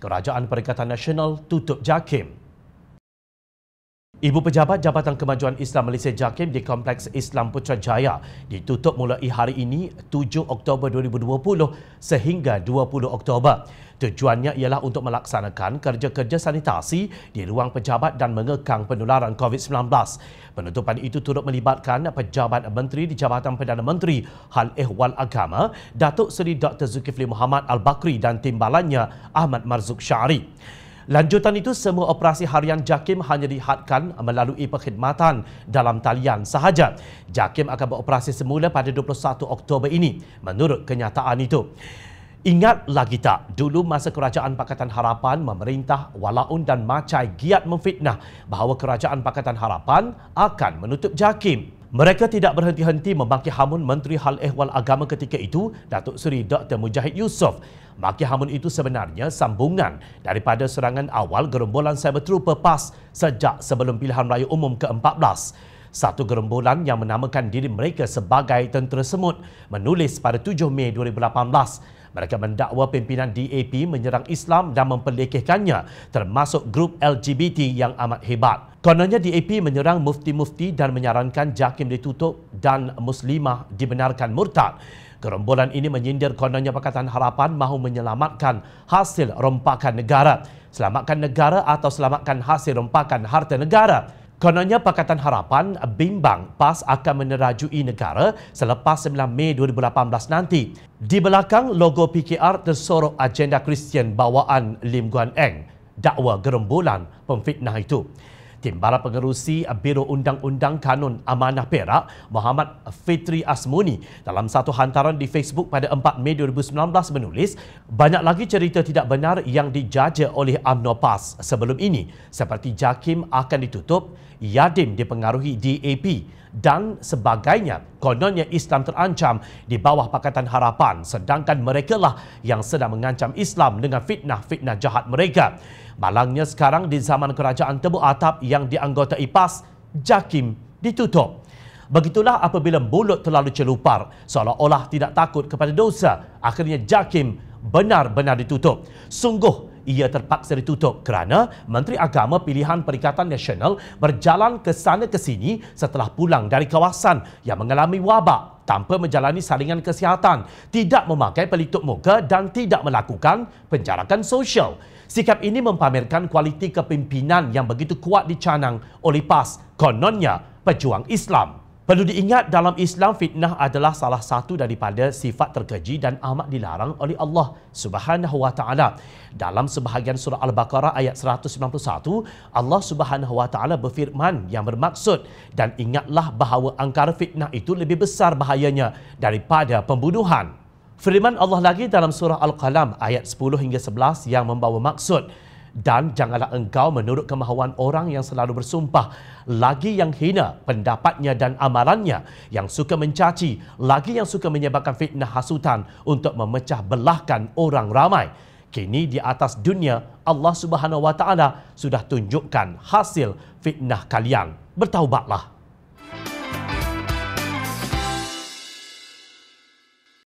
Kerajaan Perikatan Nasional tutup JAKIM Ibu pejabat Jabatan Kemajuan Islam Malaysia JAKIM di Kompleks Islam Putrajaya ditutup mulai hari ini 7 Oktober 2020 sehingga 20 Oktober. Tujuannya ialah untuk melaksanakan kerja-kerja sanitasi di ruang pejabat dan mengekang penularan COVID-19. Penutupan itu turut melibatkan pejabat menteri di Jabatan Perdana Menteri Hal Ehwal Agama, Datuk Seri Dr. Zulkifli Muhammad Al-Bakri dan timbalannya Ahmad Marzuk Syari. Lanjutan itu, semua operasi harian JAKIM hanya dihadkan melalui perkhidmatan dalam talian sahaja. JAKIM akan beroperasi semula pada 21 Oktober ini menurut kenyataan itu. Ingat lagi tak, dulu masa Kerajaan Pakatan Harapan memerintah Walaun dan Macai giat memfitnah bahawa Kerajaan Pakatan Harapan akan menutup JAKIM. Mereka tidak berhenti-henti memaki hamun Menteri Hal Ehwal Agama ketika itu, Datuk Seri Dr. Mujahid Yusof. Maki hamun itu sebenarnya sambungan daripada serangan awal gerombolan cybertrooper PAS sejak sebelum pilihan raya umum ke-14. Satu gerombolan yang menamakan diri mereka sebagai tentera semut menulis pada 7 Mei 2018 mereka mendakwa pimpinan DAP menyerang Islam dan memperlekehkannya termasuk grup LGBT yang amat hebat. Kononnya DAP menyerang mufti-mufti dan menyarankan jakim ditutup dan muslimah dibenarkan murtad. Gerombolan ini menyindir kononnya Pakatan Harapan mahu menyelamatkan hasil rompakan negara. Selamatkan negara atau selamatkan hasil rompakan harta negara. Kononnya Pakatan Harapan bimbang PAS akan menerajui negara selepas 9 Mei 2018 nanti. Di belakang logo PKR tersorok agenda Kristian bawaan Lim Guan Eng, dakwa gerombolan pemfitnah itu. Timbala Pengerusi Biro Undang-Undang Kanun Amanah Perak, Muhammad Fitri Asmuni dalam satu hantaran di Facebook pada 4 Mei 2019 menulis, banyak lagi cerita tidak benar yang dijaja oleh UMNO PAS sebelum ini seperti JAKIM akan ditutup, YADIM dipengaruhi DAP dan sebagainya kononnya Islam terancam di bawah Pakatan Harapan sedangkan merekalah yang sedang mengancam Islam dengan fitnah-fitnah jahat mereka. Malangnya sekarang di zaman kerajaan Tebu Atap yang dianggota IPAS, JAKIM ditutup. Begitulah apabila mulut terlalu celupar, seolah-olah tidak takut kepada dosa, akhirnya JAKIM benar-benar ditutup. Sungguh ia terpaksa ditutup kerana Menteri Agama Pilihan Perikatan Nasional berjalan ke sana ke sini setelah pulang dari kawasan yang mengalami wabak tanpa menjalani salingan kesihatan, tidak memakai pelitup muka dan tidak melakukan penjarakan sosial. Sikap ini mempamerkan kualiti kepimpinan yang begitu kuat dicanang oleh PAS, kononnya pejuang Islam. Perlu diingat dalam Islam fitnah adalah salah satu daripada sifat terkeji dan amat dilarang oleh Allah Subhanahu wa taala. Dalam sebahagian surah Al-Baqarah ayat 191, Allah Subhanahu wa taala berfirman yang bermaksud dan ingatlah bahawa angkara fitnah itu lebih besar bahayanya daripada pembunuhan. Firman Allah lagi dalam surah Al-Qalam ayat 10 hingga 11 yang membawa maksud dan janganlah engkau menurut kemahuan orang yang selalu bersumpah lagi yang hina pendapatnya dan amalannya yang suka mencaci lagi yang suka menyebabkan fitnah hasutan untuk memecah belahkan orang ramai kini di atas dunia Allah Subhanahu wa sudah tunjukkan hasil fitnah kalian bertaubatlah